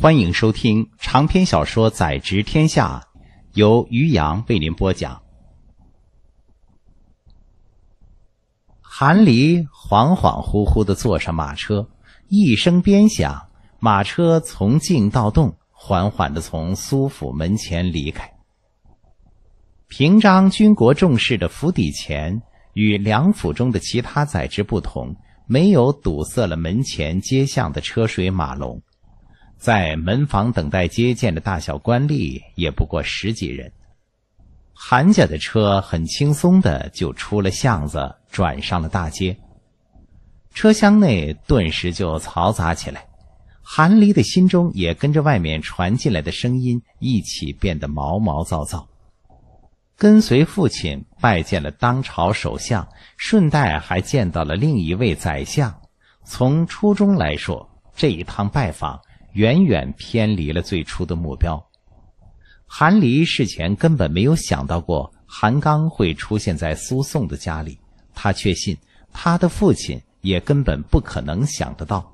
欢迎收听长篇小说《宰执天下》，由于洋为您播讲。韩离恍恍惚惚的坐上马车，一声鞭响，马车从静到动，缓缓的从苏府门前离开。平章军国重事的府邸前，与梁府中的其他宰执不同，没有堵塞了门前街巷的车水马龙。在门房等待接见的大小官吏也不过十几人，韩家的车很轻松的就出了巷子，转上了大街。车厢内顿时就嘈杂起来，韩离的心中也跟着外面传进来的声音一起变得毛毛躁躁。跟随父亲拜见了当朝首相，顺带还见到了另一位宰相。从初衷来说，这一趟拜访。远远偏离了最初的目标。韩离事前根本没有想到过韩刚会出现在苏颂的家里，他确信他的父亲也根本不可能想得到。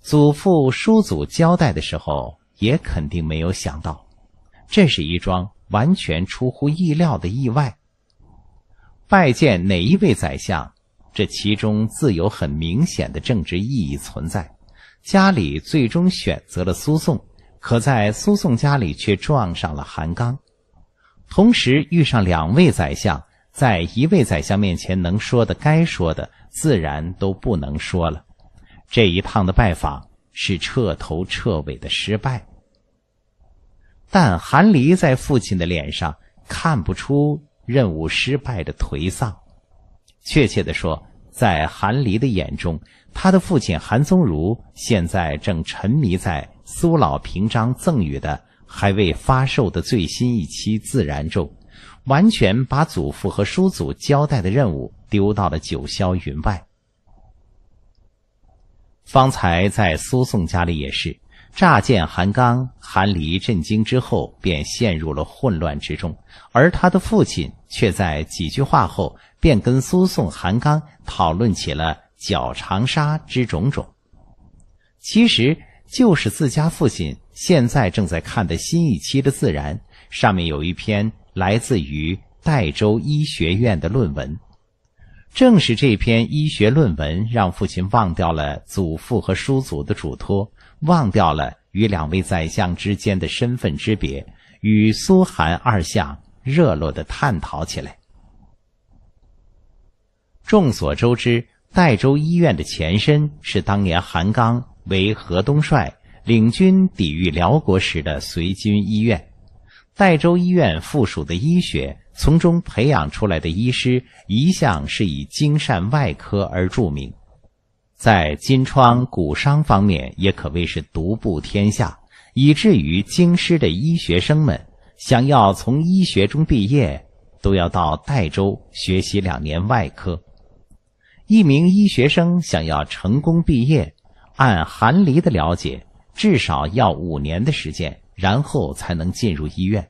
祖父叔祖交代的时候也肯定没有想到，这是一桩完全出乎意料的意外。拜见哪一位宰相，这其中自有很明显的政治意义存在。家里最终选择了苏颂，可在苏颂家里却撞上了韩刚，同时遇上两位宰相，在一位宰相面前能说的该说的，自然都不能说了。这一趟的拜访是彻头彻尾的失败。但韩离在父亲的脸上看不出任务失败的颓丧，确切的说。在韩离的眼中，他的父亲韩宗儒现在正沉迷在苏老平章赠予的还未发售的最新一期《自然》中，完全把祖父和叔祖交代的任务丢到了九霄云外。方才在苏颂家里也是。乍见韩刚、韩离震惊之后，便陷入了混乱之中，而他的父亲却在几句话后便跟苏颂、韩刚讨论起了剿长沙之种种。其实，就是自家父亲现在正在看的新一期的《自然》，上面有一篇来自于代州医学院的论文。正是这篇医学论文，让父亲忘掉了祖父和叔祖的嘱托。忘掉了与两位宰相之间的身份之别，与苏韩二相热络的探讨起来。众所周知，代州医院的前身是当年韩刚为河东帅领军抵御辽国时的随军医院。代州医院附属的医学，从中培养出来的医师一向是以精善外科而著名。在金疮骨伤方面也可谓是独步天下，以至于京师的医学生们想要从医学中毕业，都要到代州学习两年外科。一名医学生想要成功毕业，按韩离的了解，至少要五年的时间，然后才能进入医院，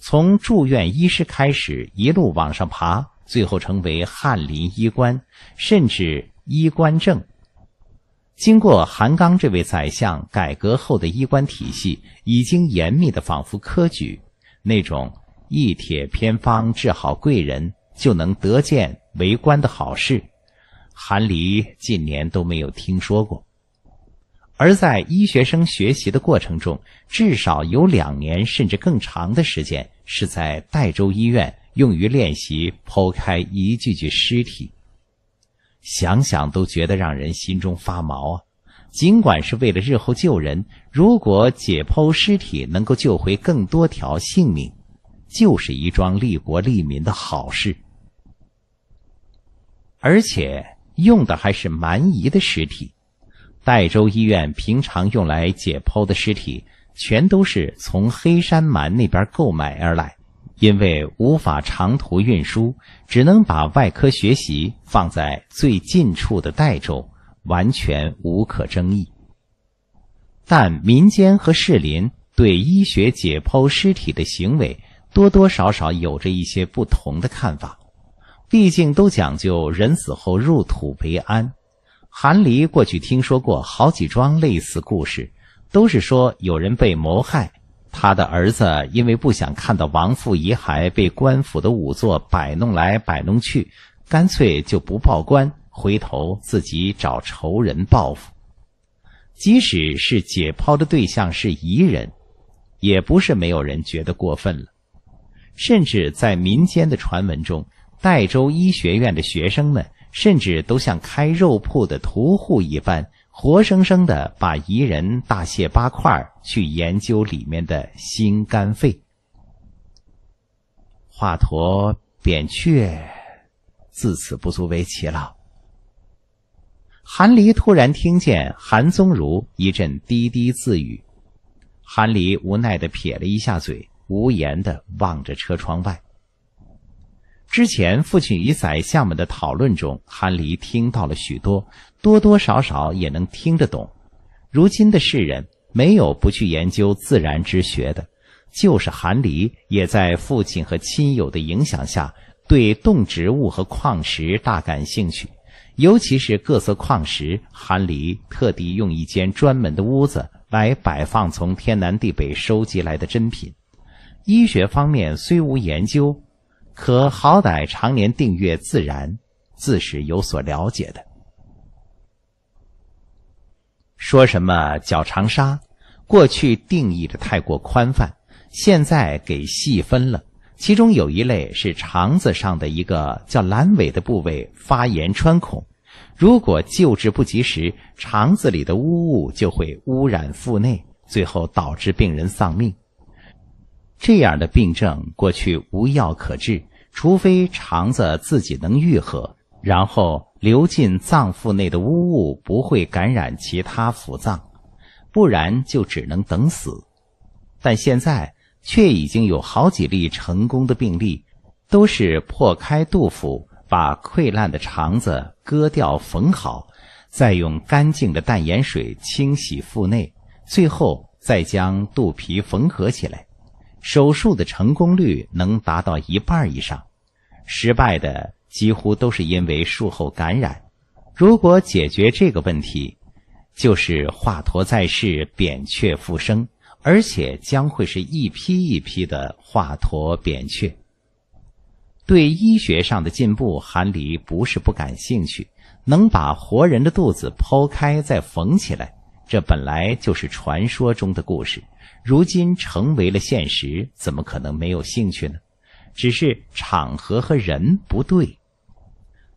从住院医师开始，一路往上爬，最后成为翰林医官，甚至。医官证，经过韩刚这位宰相改革后的医官体系，已经严密的仿佛科举那种一帖偏方治好贵人就能得见为官的好事，韩离近年都没有听说过。而在医学生学习的过程中，至少有两年甚至更长的时间，是在代州医院用于练习剖开一具具尸体。想想都觉得让人心中发毛啊！尽管是为了日后救人，如果解剖尸体能够救回更多条性命，就是一桩利国利民的好事。而且用的还是蛮夷的尸体，代州医院平常用来解剖的尸体，全都是从黑山蛮那边购买而来。因为无法长途运输，只能把外科学习放在最近处的代州，完全无可争议。但民间和士林对医学解剖尸体的行为，多多少少有着一些不同的看法。毕竟都讲究人死后入土为安。韩离过去听说过好几桩类似故事，都是说有人被谋害。他的儿子因为不想看到亡父遗骸被官府的仵作摆弄来摆弄去，干脆就不报官，回头自己找仇人报复。即使是解剖的对象是彝人，也不是没有人觉得过分了。甚至在民间的传闻中，代州医学院的学生们甚至都像开肉铺的屠户一般。活生生的把彝人大卸八块儿，去研究里面的心肝肺。华佗、扁鹊，自此不足为奇了。韩离突然听见韩宗儒一阵低低自语，韩离无奈的撇了一下嘴，无言的望着车窗外。之前，父亲与宰相们的讨论中，韩离听到了许多，多多少少也能听得懂。如今的世人没有不去研究自然之学的，就是韩离也在父亲和亲友的影响下，对动植物和矿石大感兴趣，尤其是各色矿石，韩离特地用一间专门的屋子来摆放从天南地北收集来的珍品。医学方面虽无研究。可好歹常年订阅自然，自是有所了解的。说什么脚长沙，过去定义的太过宽泛，现在给细分了。其中有一类是肠子上的一个叫阑尾的部位发炎穿孔，如果救治不及时，肠子里的污物就会污染腹内，最后导致病人丧命。这样的病症过去无药可治。除非肠子自己能愈合，然后流进脏腑内的污物不会感染其他腑脏，不然就只能等死。但现在却已经有好几例成功的病例，都是破开肚腹，把溃烂的肠子割掉缝好，再用干净的淡盐水清洗腹内，最后再将肚皮缝合起来。手术的成功率能达到一半以上。失败的几乎都是因为术后感染。如果解决这个问题，就是华佗在世，扁鹊复生，而且将会是一批一批的华佗、扁鹊。对医学上的进步，韩离不是不感兴趣。能把活人的肚子剖开再缝起来，这本来就是传说中的故事，如今成为了现实，怎么可能没有兴趣呢？只是场合和人不对。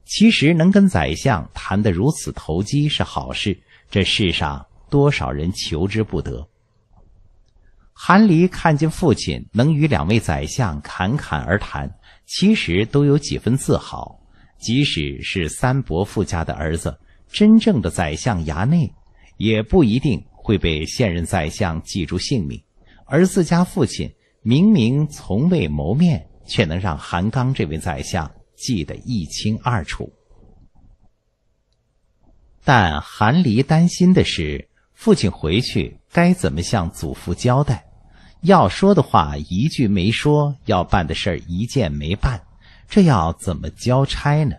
其实能跟宰相谈得如此投机是好事，这世上多少人求之不得。韩离看见父亲能与两位宰相侃侃而谈，其实都有几分自豪。即使是三伯父家的儿子，真正的宰相衙内，也不一定会被现任宰相记住姓名，而自家父亲明明从未谋面。却能让韩刚这位宰相记得一清二楚。但韩离担心的是，父亲回去该怎么向祖父交代？要说的话一句没说，要办的事一件没办，这要怎么交差呢？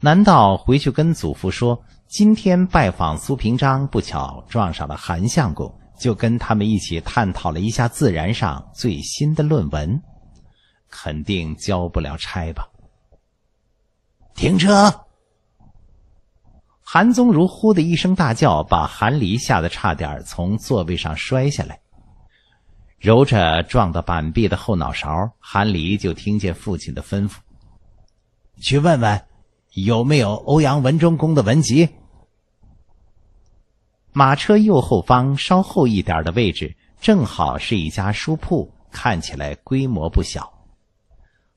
难道回去跟祖父说，今天拜访苏平章，不巧撞上了韩相公，就跟他们一起探讨了一下《自然》上最新的论文？肯定交不了差吧！停车！韩宗儒呼的一声大叫，把韩离吓得差点从座位上摔下来，揉着撞到板壁的后脑勺。韩离就听见父亲的吩咐：“去问问，有没有欧阳文忠公的文集？”马车右后方稍后一点的位置，正好是一家书铺，看起来规模不小。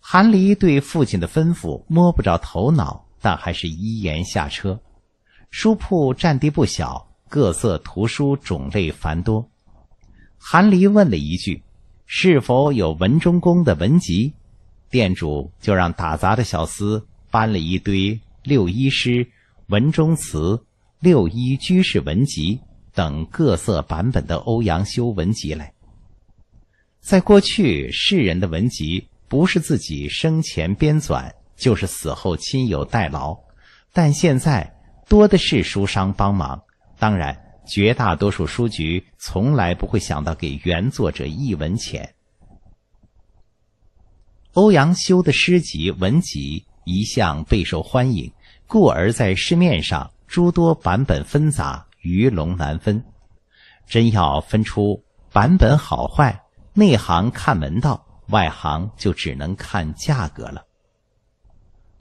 韩离对父亲的吩咐摸不着头脑，但还是依言下车。书铺占地不小，各色图书种类繁多。韩离问了一句：“是否有文忠公的文集？”店主就让打杂的小厮搬了一堆《六一诗》《文中词》《六一居士文集》等各色版本的欧阳修文集来。在过去，世人的文集。不是自己生前编纂，就是死后亲友代劳，但现在多的是书商帮忙。当然，绝大多数书局从来不会想到给原作者一文钱。欧阳修的诗集、文集一向备受欢迎，故而在市面上诸多版本纷杂，鱼龙难分。真要分出版本好坏，内行看门道。外行就只能看价格了。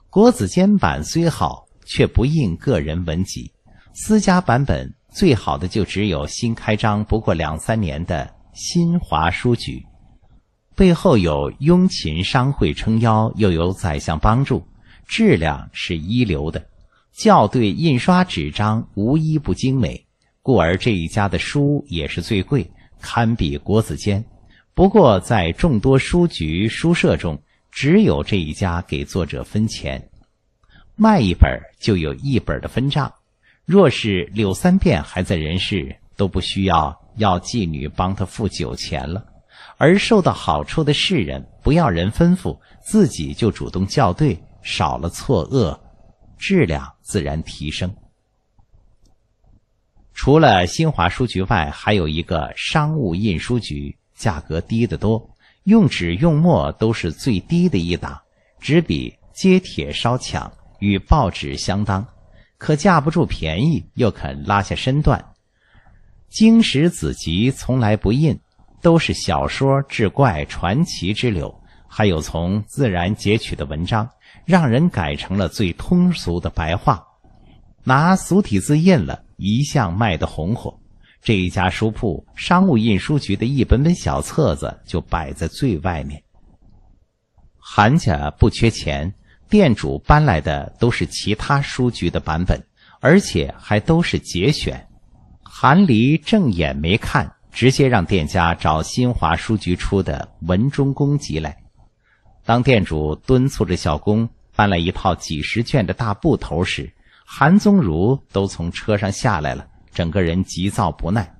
国子监版虽好，却不印个人文集。私家版本最好的就只有新开张不过两三年的新华书局，背后有雍秦商会撑腰，又有宰相帮助，质量是一流的。校对、印刷、纸张无一不精美，故而这一家的书也是最贵，堪比国子监。不过，在众多书局书社中，只有这一家给作者分钱，卖一本就有一本的分账。若是柳三变还在人世，都不需要要妓女帮他付酒钱了。而受到好处的世人，不要人吩咐，自己就主动校对，少了错愕，质量自然提升。除了新华书局外，还有一个商务印书局。价格低得多，用纸用墨都是最低的一档，纸笔接铁稍强，与报纸相当。可架不住便宜，又肯拉下身段。经史子集从来不印，都是小说、志怪、传奇之流，还有从自然截取的文章，让人改成了最通俗的白话，拿俗体字印了，一向卖的红火。这一家书铺，商务印书局的一本本小册子就摆在最外面。韩家不缺钱，店主搬来的都是其他书局的版本，而且还都是节选。韩离正眼没看，直接让店家找新华书局出的《文忠公集》来。当店主敦促着小工搬来一套几十卷的大布头时，韩宗儒都从车上下来了。整个人急躁不耐，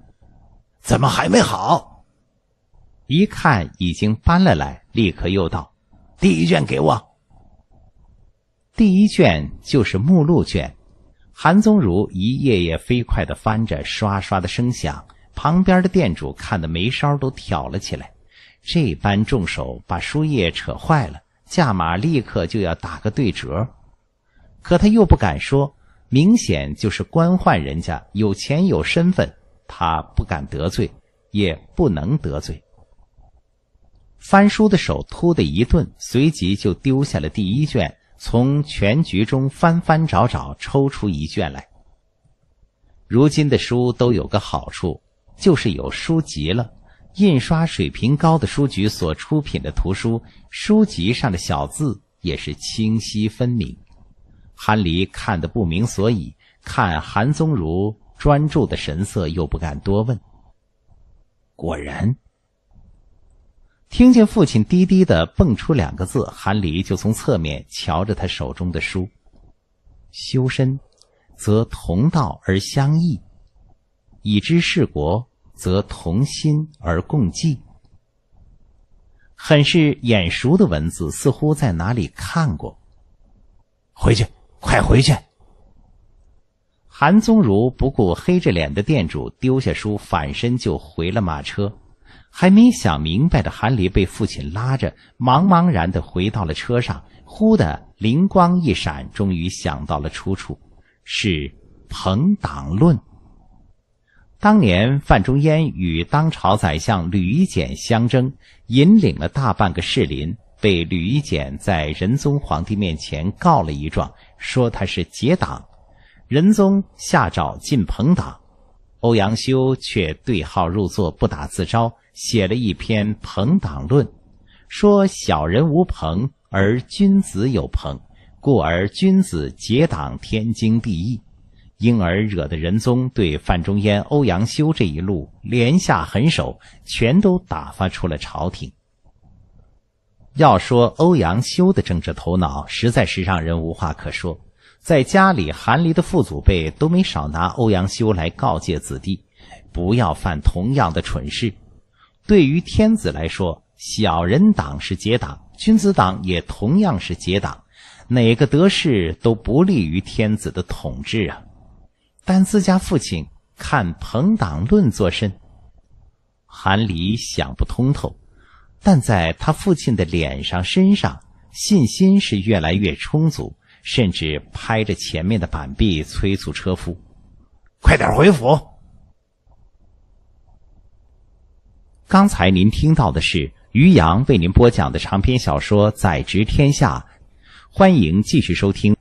怎么还没好？一看已经翻了来，立刻又道：“第一卷给我。”第一卷就是目录卷。韩宗儒一页页飞快地翻着，刷刷的声响。旁边的店主看的眉梢都挑了起来，这般重手把书页扯坏了，价码立刻就要打个对折，可他又不敢说。明显就是官宦人家，有钱有身份，他不敢得罪，也不能得罪。翻书的手突的一顿，随即就丢下了第一卷，从全局中翻翻找找，抽出一卷来。如今的书都有个好处，就是有书籍了。印刷水平高的书局所出品的图书，书籍上的小字也是清晰分明。韩离看得不明所以，看韩宗儒专注的神色，又不敢多问。果然，听见父亲低低的蹦出两个字，韩离就从侧面瞧着他手中的书：“修身，则同道而相异；以知事国，则同心而共济。”很是眼熟的文字，似乎在哪里看过。回去。快回去！韩宗儒不顾黑着脸的店主，丢下书，反身就回了马车。还没想明白的韩离被父亲拉着，茫茫然的回到了车上。忽的灵光一闪，终于想到了出处，是《朋党论》。当年范仲淹与当朝宰相吕夷简相争，引领了大半个士林。被吕夷简在仁宗皇帝面前告了一状，说他是结党。仁宗下诏进朋党，欧阳修却对号入座，不打自招，写了一篇《朋党论》，说小人无朋，而君子有朋，故而君子结党天经地义，因而惹得仁宗对范仲淹、欧阳修这一路连下狠手，全都打发出了朝廷。要说欧阳修的政治头脑，实在是让人无话可说。在家里，韩离的父祖辈都没少拿欧阳修来告诫子弟，不要犯同样的蠢事。对于天子来说，小人党是结党，君子党也同样是结党，哪个得势都不利于天子的统治啊。但自家父亲看朋党论作甚，韩离想不通透。但在他父亲的脸上、身上，信心是越来越充足，甚至拍着前面的板壁催促车夫：“快点回府！”刚才您听到的是于洋为您播讲的长篇小说《宰执天下》，欢迎继续收听。